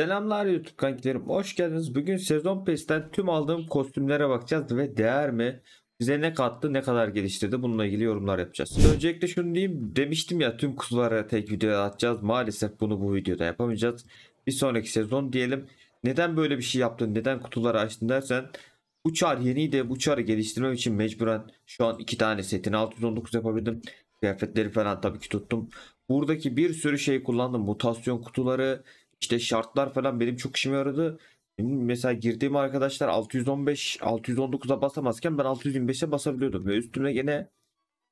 Selamlar YouTube kankilerim. Hoş geldiniz. Bugün sezon pestten tüm aldığım kostümlere bakacağız ve değer mi? Bize ne kattı, ne kadar geliştirdi? Bununla ilgili yorumlar yapacağız. Öncelikle şunu diyeyim. Demiştim ya tüm kutulara tek video atacağız. Maalesef bunu bu videoda yapamayacağız. Bir sonraki sezon diyelim. Neden böyle bir şey yaptın? Neden kutuları açtın dersen bu çar yeniydi. Bu çarı geliştirmem için mecburen şu an iki tane setini 619 yapabildim. Kıyafetleri falan tabii ki tuttum. Buradaki bir sürü şey kullandım. Mutasyon kutuları, işte şartlar falan benim çok işime yaradı. Mesela girdiğim arkadaşlar 615 619'a basamazken ben 625'e basabiliyordum ve üstüne gene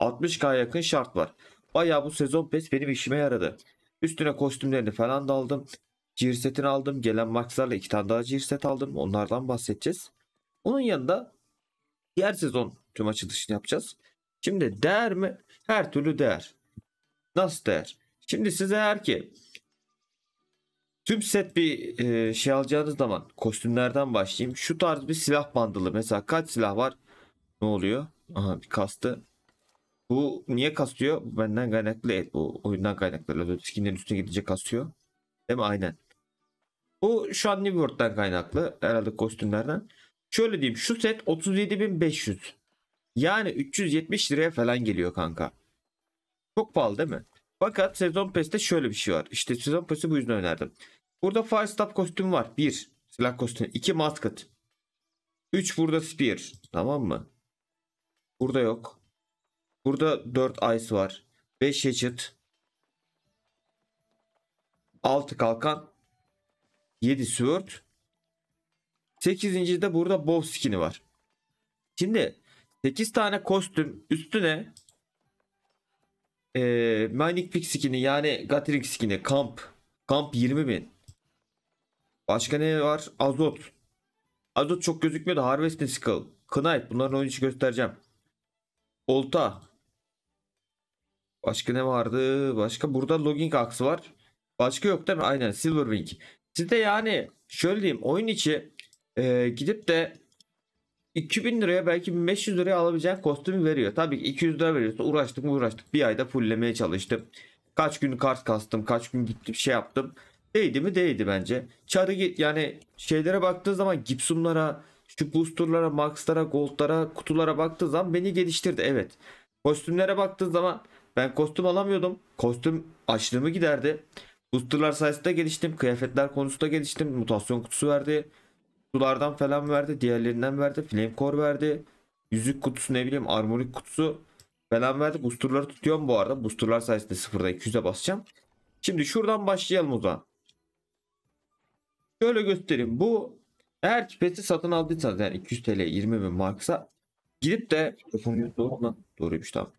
60k yakın şart var. Baya bu sezon pes benim işime yaradı. Üstüne kostümlerini falan da aldım. Cirsetini aldım. Gelen maxlarla iki tane daha cirset aldım. Onlardan bahsedeceğiz. Onun yanında diğer sezon tüm açılışını yapacağız. Şimdi değer mi? Her türlü değer. Nasıl değer? Şimdi size eğer ki Tüm set bir e, şey alacağınız zaman kostümlerden başlayayım. Şu tarz bir silah bandılı. Mesela kaç silah var? Ne oluyor? Aha bir kastı. Bu niye kastıyor? Bu benden kaynaklı değil. Bu oyundan kaynaklı. Skinlerin üstüne gidince kastıyor. Değil mi? Aynen. Bu şu an New World'dan kaynaklı. Herhalde kostümlerden. Şöyle diyeyim. Şu set 37.500. Yani 370 liraya falan geliyor kanka. Çok pahalı değil mi? Fakat sezon peste şöyle bir şey var. İşte sezon pesti bu yüzden önerdim. Burada Firestop kostüm var. 1. Silah kostümü. 2. masket 3. Burada Spear. Tamam mı? Burada yok. Burada 4 Ice var. 5 Hatchet. 6 Kalkan. 7 Sword. 8. de burada Bow skin'i var. Şimdi 8 tane kostüm üstüne e, Manic Pig skin'i yani Gatling skin'i kamp kamp 20 bin Başka ne var? Azot. Azot çok gözükmüyor da Harvesting Skull. Knight. Bunların oyun içi göstereceğim. Olta. Başka ne vardı? Başka burada logging aksı var. Başka yok değil mi? Aynen Silverwing. Siz de yani şöyle diyeyim oyun içi e, gidip de 2000 liraya belki 1500 liraya alabileceğin kostümü veriyor. Tabii ki 200 lira veriyorsa uğraştık uğraştık. Bir ayda fulllemeye çalıştım. Kaç gün kart kastım, kaç gün gittim şey yaptım. Değdi mi değdi bence. Çarı yani şeylere baktığı zaman gipsumlara, şu boosterlara, maxlara, goldlara, kutulara baktığı zaman beni geliştirdi. Evet. Kostümlere baktığın zaman ben kostüm alamıyordum. Kostüm açlığımı giderdi. Boosterlar sayesinde geliştim. Kıyafetler konusunda geliştim. Mutasyon kutusu verdi. Kutulardan falan verdi. Diğerlerinden verdi. Flame Core verdi. Yüzük kutusu ne bileyim armorik kutusu falan verdi. Boosterları tutuyorum bu arada. Boosterlar sayesinde sıfırda 200'e basacağım. Şimdi şuradan başlayalım o zaman. Şöyle göstereyim. Bu eğer tipesi satın aldıysanız yani 200 TL 20 bin marksa gidip de doğruymuş şey tamam.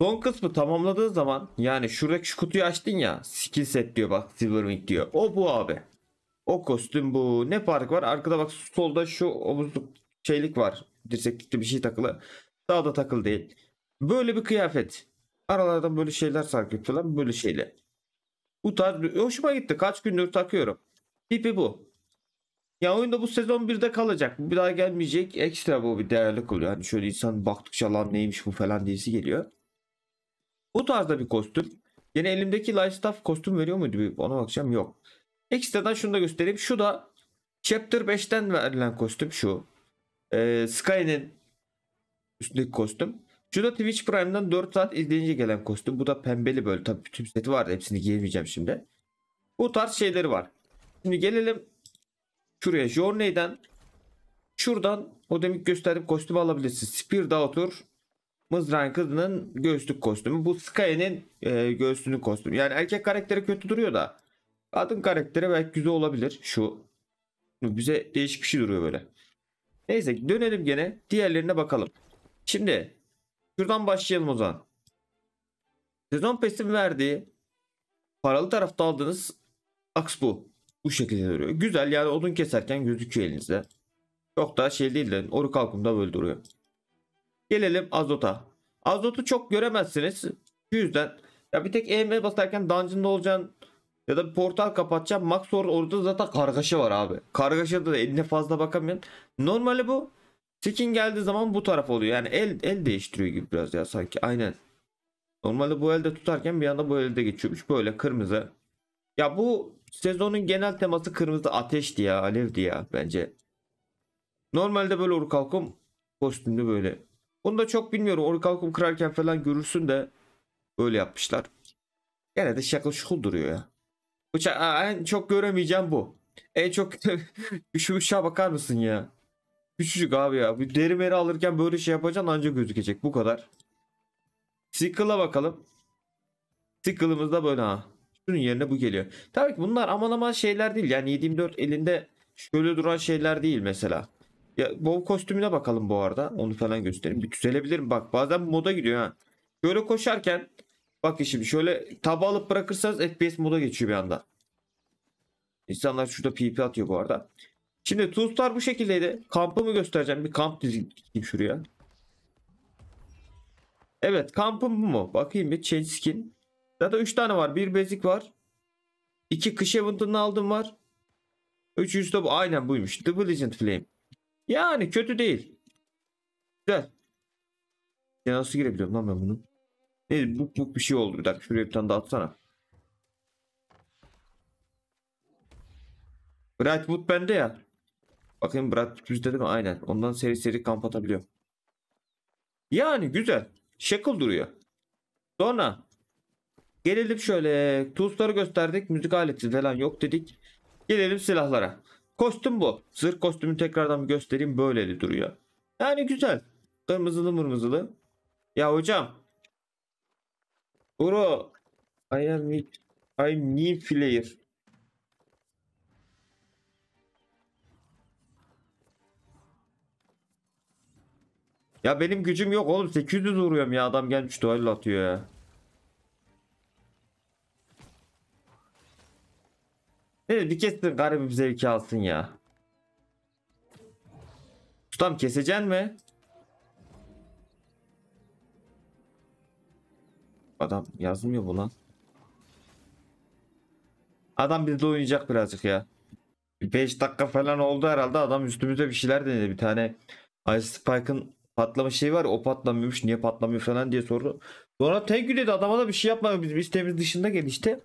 Son kısmı tamamladığı zaman yani şuradaki şu kutuyu açtın ya skill set diyor bak Silverwing diyor. O bu abi. O kostüm bu. Ne fark var? Arkada bak solda şu omuzluk şeylik var. Dirseklikli bir şey takılı. Daha da takılı değil. Böyle bir kıyafet. Aralardan böyle şeyler sarkıp falan böyle şeyle. Bu tarz hoşuma gitti. Kaç gündür takıyorum. Tipi bu. Ya oyunda bu sezon birde kalacak. Bir daha gelmeyecek. Ekstra bu bir değerlik oluyor. Hani şöyle insan baktıkça lan neymiş bu falan diyesi geliyor. Bu tarzda bir kostüm. Yine elimdeki Lightstaff kostüm veriyor muydu? Ona bakacağım. Yok. Ekstradan şunu da göstereyim. Şu da Chapter 5'ten verilen kostüm şu. Ee, Sky'nin üstündeki kostüm. Şu da Twitch Prime'dan 4 saat izleyince gelen kostüm. Bu da pembeli böyle. Tabii tüm seti vardı. Hepsini giyemeyeceğim şimdi. Bu tarz şeyleri var. Şimdi gelelim şuraya Journey'den şuradan o demek gösterip kostümü alabilirsiniz. Spear Daughter Mızrağın kızının göğüslük kostümü. Bu Sky'nin e, göğüslünün kostümü. Yani erkek karakteri kötü duruyor da kadın karakteri belki güzel olabilir. Şu bize değişik bir şey duruyor böyle. Neyse dönelim gene diğerlerine bakalım. Şimdi şuradan başlayalım o zaman. Sezon pesim verdiği paralı tarafta aldığınız aks bu. Bu şekilde duruyor. Güzel yani odun keserken gözüküyor elinizde. Çok da şey değil de oru kalkımda böyle duruyor. Gelelim azota. Azotu çok göremezsiniz. Bu yüzden ya bir tek EM e basarken dungeon'da olacaksın ya da bir portal kapatacaksın. Max or orada zaten kargaşa var abi. Kargaşada da eline fazla bakamıyorsun. Normali bu. Skin geldiği zaman bu taraf oluyor. Yani el el değiştiriyor gibi biraz ya sanki. Aynen. Normalde bu elde tutarken bir anda bu elde geçiyormuş. Böyle kırmızı. Ya bu Sezonun genel teması kırmızı ateşti ya alevdi ya bence. Normalde böyle Orkalkum kostümlü böyle. Bunu da çok bilmiyorum. Orkalkum kırarken falan görürsün de böyle yapmışlar. Gene de şakıl şukul duruyor ya. Bıçak Aa, en çok göremeyeceğim bu. En çok şu bıçağa bakar mısın ya? Küçücük abi ya. Bir deri alırken böyle şey yapacaksın ancak gözükecek. Bu kadar. Sickle'a bakalım. Sickle'ımız da böyle ha. Şunun yerine bu geliyor. Tabii ki bunlar aman aman şeyler değil. Yani 724 elinde şöyle duran şeyler değil mesela. Ya bu kostümüne bakalım bu arada. Onu falan göstereyim. Bir düzelebilirim. Bak bazen moda gidiyor ha. Şöyle koşarken bak şimdi şöyle taba alıp bırakırsanız FPS moda geçiyor bir anda. İnsanlar şurada PP atıyor bu arada. Şimdi tuzlar bu şekildeydi. Kampı mı göstereceğim? Bir kamp dizeyim şuraya. Evet kampım bu mu? Bakayım bir change skin. Zaten 3 tane var. Bir bezik var. 2 kış event'ını aldım var. 3 yüz top aynen buymuş. Double Blizzard Flame. Yani kötü değil. Güzel. Ya nasıl girebiliyorum lan ben bunu? Ne buk buk bir şey oldu. Bir dakika şuraya bir tane dağıtsana. Brightwood bende ya. Bakayım Brightwood bizde değil mi? Aynen. Ondan seri seri kamp atabiliyorum. Yani güzel. Şekil duruyor. Sonra Gelelim şöyle tuzları gösterdik. Müzik aleti falan yok dedik. Gelelim silahlara. Kostüm bu. Zırh kostümü tekrardan bir göstereyim. Böyleli duruyor. Yani güzel. Kırmızılı mırmızılı. Ya hocam. Bro. I am, I'm new player. Ya benim gücüm yok oğlum 800 vuruyorum ya adam gelmiş duvarla atıyor ya. Kedi garip garibim zevki alsın ya. Ustam keseceksin mi? Adam yazmıyor bu lan. Adam bizde oynayacak birazcık ya. 5 dakika falan oldu herhalde adam üstümüze bir şeyler denedi. Bir tane Ice Spike'ın patlama şeyi var o patlamıyormuş niye patlamıyor falan diye sordu. Sonra thank you dedi adama da bir şey yapma biz, biz temiz dışında gelişti.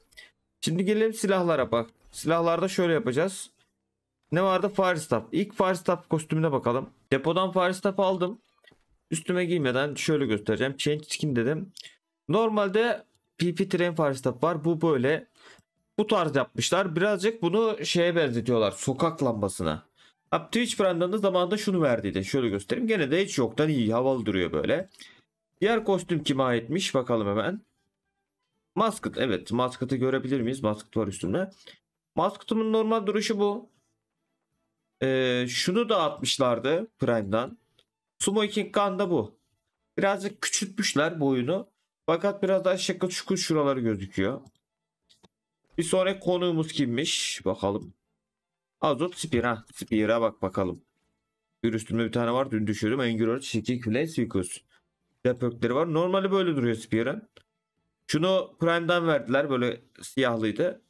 Şimdi gelelim silahlara bak. Silahlarda şöyle yapacağız. Ne vardı? Firestap. İlk Firestap kostümüne bakalım. Depodan Firestap aldım. Üstüme giymeden şöyle göstereceğim. Change skin dedim. Normalde PP Train Firestap var. Bu böyle. Bu tarz yapmışlar. Birazcık bunu şeye benzetiyorlar. Sokak lambasına. Abi Twitch Prime'dan da zamanında şunu verdiydi. Şöyle göstereyim. Gene de hiç yoktan iyi. Havalı duruyor böyle. Diğer kostüm kime aitmiş? Bakalım hemen. Musket evet Musket'ı görebilir miyiz? Musket var üstümde. Musket'ımın normal duruşu bu. Ee, şunu da atmışlardı Prime'dan. Smoking Gun da bu. Birazcık küçültmüşler boyunu. Fakat biraz daha şakıl şukul şuraları gözüküyor. Bir sonraki konuğumuz kimmiş? Bakalım. Azot Spear. ha bak bakalım. Bir üstümde bir tane var. Dün düşürdüm. Angular, Shaking, Flash, Vicus. var. Normali böyle duruyor Spear'ın. Şunu Prime'dan verdiler böyle siyahlıydı.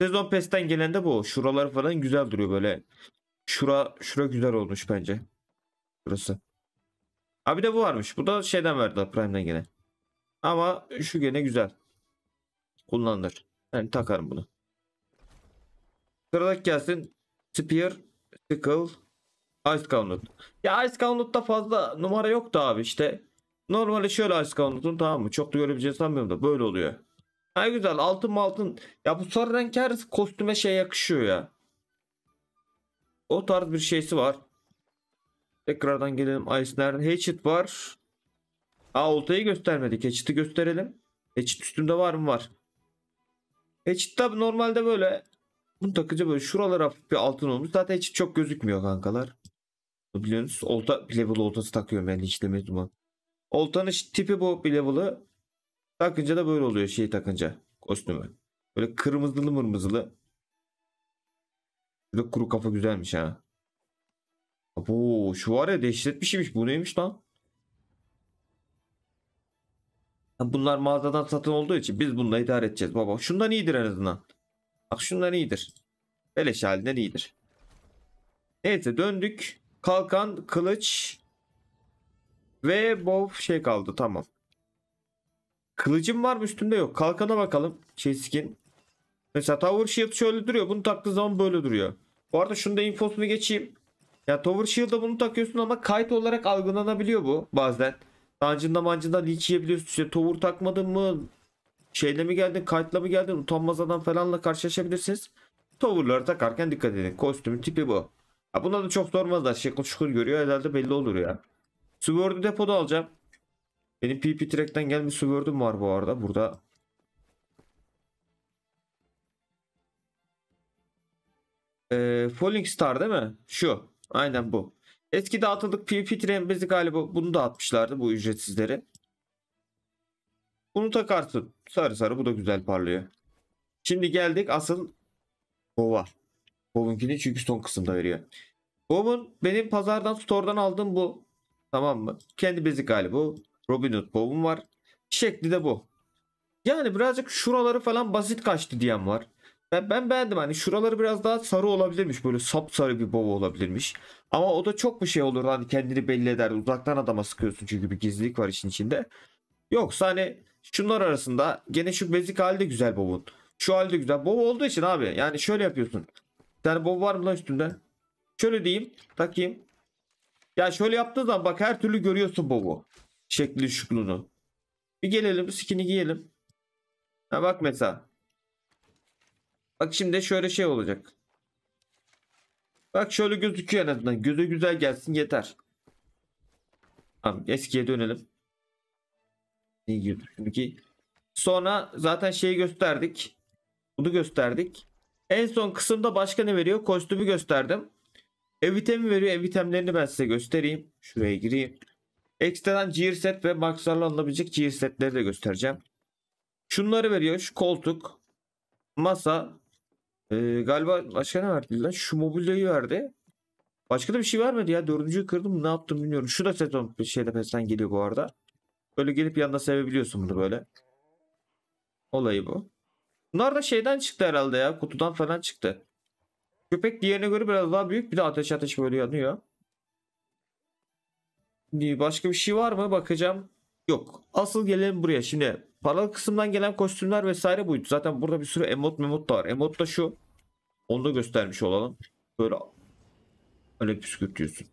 Sezon Pass'ten gelen de bu. şuraları falan güzel duruyor böyle. Şura şura güzel olmuş bence. Burası. Abi de bu varmış. Bu da şeyden verdiler Prime'den gene. Ama şu gene güzel. Kullanılır. Yani takarım bunu. Sıradaki gelsin. Spear, Sickle, Ice Gauntlet. Ya Ice Gauntlet'ta fazla numara yoktu abi işte. Normalde şöyle ice count'un tamam mı? Çok da görebileceğini sanmıyorum da böyle oluyor. Ha güzel altın altın. Ya bu sarı renk her kostüme şey yakışıyor ya. O tarz bir şeysi var. Tekrardan gelelim Ice nerede? Hatchet var. Aa oltayı göstermedik. Hatchet'i gösterelim. Hatchet üstümde var mı? Var. Hatchet tabi normalde böyle. Bunu takıcı böyle şuralara hafif bir altın olmuş. Zaten Hatchet çok gözükmüyor kankalar. Biliyorsunuz olta level oltası takıyorum yani hiç demez Oltanın tipi bu bir level'ı. Takınca da böyle oluyor şey takınca. Kostümü. Böyle kırmızılı mırmızılı. Şurada kuru kafa güzelmiş ha. Bu şu var ya dehşet bir şeymiş. Bu neymiş lan? Bunlar mağazadan satın olduğu için biz bununla idare edeceğiz baba. Şundan iyidir en azından. Bak şundan iyidir. Beleş halinden iyidir. Neyse döndük. Kalkan, kılıç, ve bov şey kaldı tamam. Kılıcım var mı üstümde yok. Kalkana bakalım. Çeskin. Şey, Mesela Tower Shield şöyle duruyor. Bunu taktığı zaman böyle duruyor. Bu arada şunu da infosunu geçeyim. Ya Tower Shield'a bunu takıyorsun ama kayıt olarak algılanabiliyor bu bazen. Dancında mancında linç yiyebiliyorsun. İşte Tower takmadın mı? Şeyle mi geldin? Kayıtla mı geldin? Utanmaz adam falanla karşılaşabilirsiniz. Tower'ları takarken dikkat edin. Kostümün tipi bu. Ya buna da çok sormazlar. Şekil şukur görüyor. Herhalde belli olur ya. Sword'u depoda alacağım. Benim PP Track'ten gelmiş Sword'um var bu arada. Burada Ee, Falling Star değil mi? Şu. Aynen bu. Eski dağıtıldık PvP trembezi galiba bunu dağıtmışlardı bu ücretsizleri. Bunu takarsın. Sarı sarı bu da güzel parlıyor. Şimdi geldik asıl Bova. Bov'unkini çünkü son kısımda veriyor. Bov'un benim pazardan store'dan aldığım bu. Tamam mı? Kendi bezik hali bu. Robin Hood bow'um var. Şekli de bu. Yani birazcık şuraları falan basit kaçtı diyen var. Ben, ben beğendim hani şuraları biraz daha sarı olabilirmiş böyle sap sarı bir baba olabilirmiş. Ama o da çok bir şey olur hani kendini belli eder uzaktan adama sıkıyorsun çünkü bir gizlilik var işin içinde. Yoksa hani şunlar arasında gene şu bezik hali de güzel bobun. Şu hali de güzel. Bob olduğu için abi yani şöyle yapıyorsun. Yani bob var mı lan üstünde? Şöyle diyeyim takayım. Ya şöyle yaptığı zaman bak her türlü görüyorsun bobu. Şekli şuklunu. Bir gelelim skin'i giyelim. Ha bak mesela. Bak şimdi şöyle şey olacak. Bak şöyle gözüküyor en azından. Göze güzel gelsin yeter. Tamam eskiye dönelim. Ne girdik şimdiki. Sonra zaten şeyi gösterdik. Bunu gösterdik. En son kısımda başka ne veriyor? Kostümü gösterdim. Ev itemi veriyor. Ev itemlerini ben size göstereyim. Şuraya gireyim. Ekstradan gear set ve maxlarla alınabilecek gear setleri de göstereceğim. Şunları veriyor. Şu koltuk, masa, ee, galiba başka ne verdi lan? Şu mobilyayı verdi. Başka da bir şey vermedi ya. Dördüncüyü kırdım ne yaptım bilmiyorum. Şu da seton şeyde pesten geliyor bu arada. Böyle gelip yanına sevebiliyorsun bunu böyle. Olayı bu. Bunlar da şeyden çıktı herhalde ya. Kutudan falan çıktı. Köpek diğerine göre biraz daha büyük. Bir de ateş ateş böyle yanıyor. Başka bir şey var mı? Bakacağım. Yok. Asıl gelelim buraya. Şimdi paralı kısımdan gelen kostümler vesaire buydu. Zaten burada bir sürü emot memot da var. Emot da şu. Onu da göstermiş olalım. Böyle öyle püskürtüyorsun.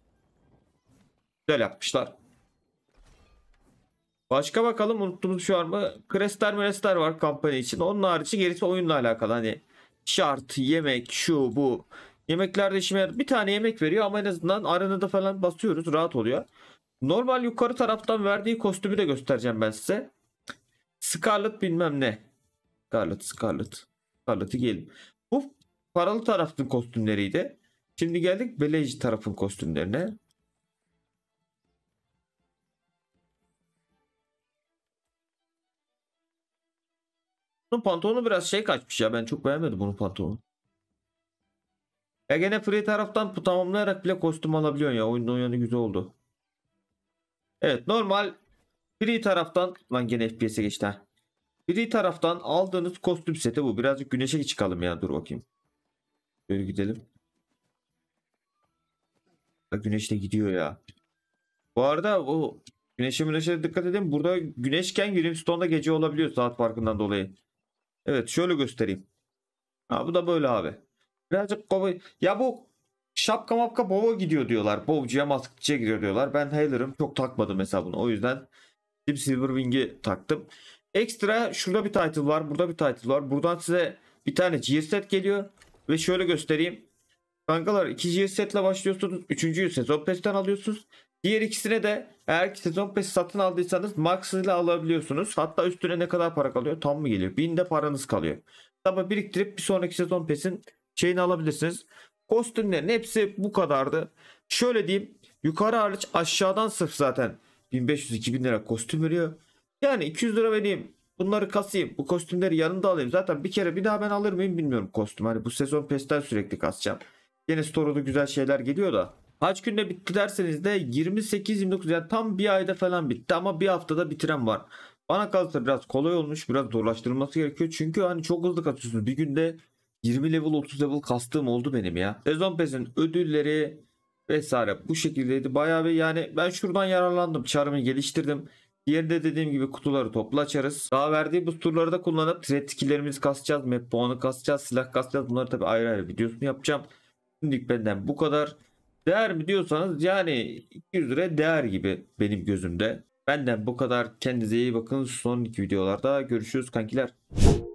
Güzel yapmışlar. Başka bakalım unuttuğumuz şu şey var mı? Krester Merester var kampanya için. Onun harici gerisi oyunla alakalı. Hani şart, yemek, şu bu. Yemeklerde şimdi bir tane yemek veriyor ama en azından arenada falan basıyoruz rahat oluyor. Normal yukarı taraftan verdiği kostümü de göstereceğim ben size. Scarlet bilmem ne. Scarlet, Scarlet. Scarlet'ı gelin. Bu paralı tarafın kostümleriydi. Şimdi geldik Belage tarafın kostümlerine. Bunun pantolonu biraz şey kaçmış ya. Ben çok beğenmedim bunun pantolonu. Ya gene free taraftan tamamlayarak bile kostüm alabiliyorsun ya. Oyundan yanı güzel oldu. Evet normal free taraftan lan gene FPS'e geçti ha. Free taraftan aldığınız kostüm seti bu. Birazcık güneşe çıkalım ya. Dur bakayım. Böyle gidelim. Ya güneş de gidiyor ya. Bu arada o güneşe müneşe dikkat edin. Burada güneşken Grimstone'da gece olabiliyor saat farkından dolayı. Evet şöyle göstereyim. Ha bu da böyle abi. Birazcık kova. Ya bu şapka mapka bova gidiyor diyorlar. Bovcuya maskıçıya gidiyor diyorlar. Ben Hailer'ım çok takmadım mesela bunu. O yüzden Deep Silver Wing'i taktım. Ekstra şurada bir title var. Burada bir title var. Buradan size bir tane gear set geliyor. Ve şöyle göstereyim. Kankalar 2 gear setle başlıyorsunuz. 3. gear set alıyorsunuz. Diğer ikisine de eğer ki sezon pesi satın aldıysanız max ile alabiliyorsunuz. Hatta üstüne ne kadar para kalıyor? Tam mı geliyor? 1000 de paranız kalıyor. Tabi biriktirip bir sonraki sezon pesin şeyini alabilirsiniz. Kostümlerin hepsi bu kadardı. Şöyle diyeyim. Yukarı hariç aşağıdan sırf zaten 1500-2000 lira kostüm veriyor. Yani 200 lira vereyim. Bunları kasayım. Bu kostümleri yanında alayım. Zaten bir kere bir daha ben alır mıyım bilmiyorum kostüm. Hani bu sezon pesten sürekli kasacağım. Yine store'da güzel şeyler geliyor da. Haç günde bitti derseniz de 28-29 yani tam bir ayda falan bitti ama bir haftada bitiren var. Bana kalırsa biraz kolay olmuş biraz zorlaştırılması gerekiyor. Çünkü hani çok hızlı kaçıyorsunuz. Bir günde 20 level 30 level kastığım oldu benim ya. Sezon pesinin ödülleri vesaire bu şekildeydi. Bayağı bir yani ben şuradan yararlandım. Çarımı geliştirdim. Diğerinde dediğim gibi kutuları toplu açarız. Daha verdiği bu turları da kullanıp trade skilllerimizi kasacağız. Map puanı kasacağız. Silah kasacağız. Bunları tabi ayrı ayrı videosunu yapacağım. Şimdilik benden bu kadar. Değer mi diyorsanız yani 200 lira değer gibi benim gözümde. Benden bu kadar. Kendinize iyi bakın. Son iki videolarda görüşürüz kankiler.